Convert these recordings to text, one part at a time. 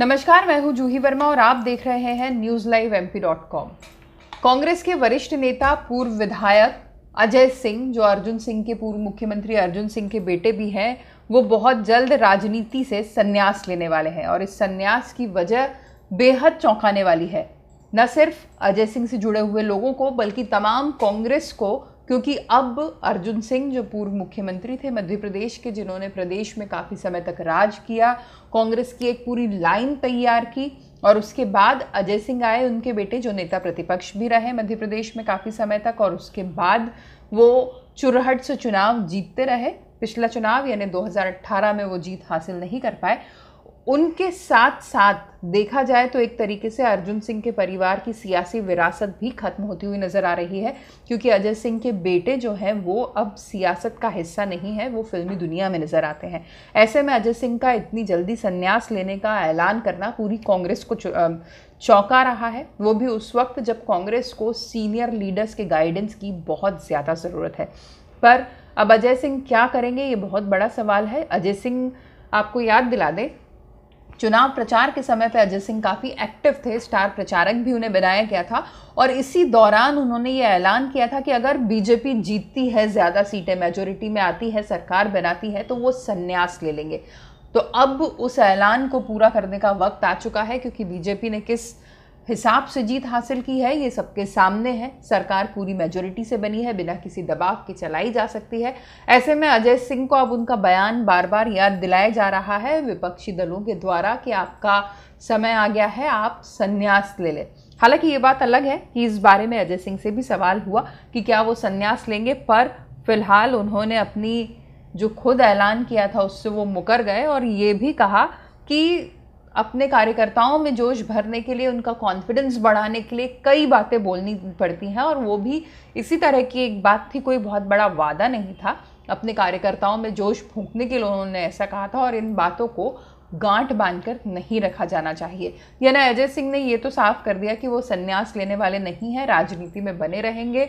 नमस्कार मैं हूं जूही वर्मा और आप देख रहे हैं न्यूज लाइव एम कांग्रेस के वरिष्ठ नेता पूर्व विधायक अजय सिंह जो अर्जुन सिंह के पूर्व मुख्यमंत्री अर्जुन सिंह के बेटे भी हैं वो बहुत जल्द राजनीति से संन्यास लेने वाले हैं और इस संन्यास की वजह बेहद चौंकाने वाली है न सिर्फ अजय सिंह से जुड़े हुए लोगों को बल्कि तमाम कांग्रेस को क्योंकि अब अर्जुन सिंह जो पूर्व मुख्यमंत्री थे मध्य प्रदेश के जिन्होंने प्रदेश में काफ़ी समय तक राज किया कांग्रेस की एक पूरी लाइन तैयार की और उसके बाद अजय सिंह आए उनके बेटे जो नेता प्रतिपक्ष भी रहे मध्य प्रदेश में काफ़ी समय तक और उसके बाद वो चुरहट से चुनाव जीतते रहे पिछला चुनाव यानी 2018 में वो जीत हासिल नहीं कर पाए उनके साथ साथ देखा जाए तो एक तरीके से अर्जुन सिंह के परिवार की सियासी विरासत भी खत्म होती हुई नज़र आ रही है क्योंकि अजय सिंह के बेटे जो हैं वो अब सियासत का हिस्सा नहीं है वो फिल्मी दुनिया में नज़र आते हैं ऐसे में अजय सिंह का इतनी जल्दी संन्यास लेने का ऐलान करना पूरी कांग्रेस को चौंका रहा है वो भी उस वक्त जब कांग्रेस को सीनियर लीडर्स के गाइडेंस की बहुत ज़्यादा ज़रूरत है पर अब अजय सिंह क्या करेंगे ये बहुत बड़ा सवाल है अजय सिंह आपको याद दिला दें चुनाव प्रचार के समय पर अजय सिंह काफ़ी एक्टिव थे स्टार प्रचारक भी उन्हें बनाया गया था और इसी दौरान उन्होंने ये ऐलान किया था कि अगर बीजेपी जीतती है ज़्यादा सीटें मेजोरिटी में आती है सरकार बनाती है तो वो संन्यास ले लेंगे तो अब उस ऐलान को पूरा करने का वक्त आ चुका है क्योंकि बीजेपी ने किस हिसाब से जीत हासिल की है ये सबके सामने है सरकार पूरी मेजोरिटी से बनी है बिना किसी दबाव के चलाई जा सकती है ऐसे में अजय सिंह को अब उनका बयान बार बार याद दिलाया जा रहा है विपक्षी दलों के द्वारा कि आपका समय आ गया है आप संन्यास ले लें हालांकि ये बात अलग है कि इस बारे में अजय सिंह से भी सवाल हुआ कि क्या वो संन्यास लेंगे पर फिलहाल उन्होंने अपनी जो खुद ऐलान किया था उससे वो मुकर गए और ये भी कहा कि अपने कार्यकर्ताओं में जोश भरने के लिए उनका कॉन्फिडेंस बढ़ाने के लिए कई बातें बोलनी पड़ती हैं और वो भी इसी तरह की एक बात थी कोई बहुत बड़ा वादा नहीं था अपने कार्यकर्ताओं में जोश फूंकने के लिए उन्होंने ऐसा कहा था और इन बातों को गांठ बांधकर नहीं रखा जाना चाहिए यानी अजय सिंह ने ये तो साफ कर दिया कि वो संन्यास लेने वाले नहीं हैं राजनीति में बने रहेंगे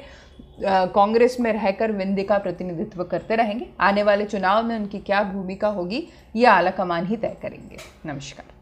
कांग्रेस में रहकर विंध्य का प्रतिनिधित्व करते रहेंगे आने वाले चुनाव में उनकी क्या भूमिका होगी ये आला कमान ही तय करेंगे नमस्कार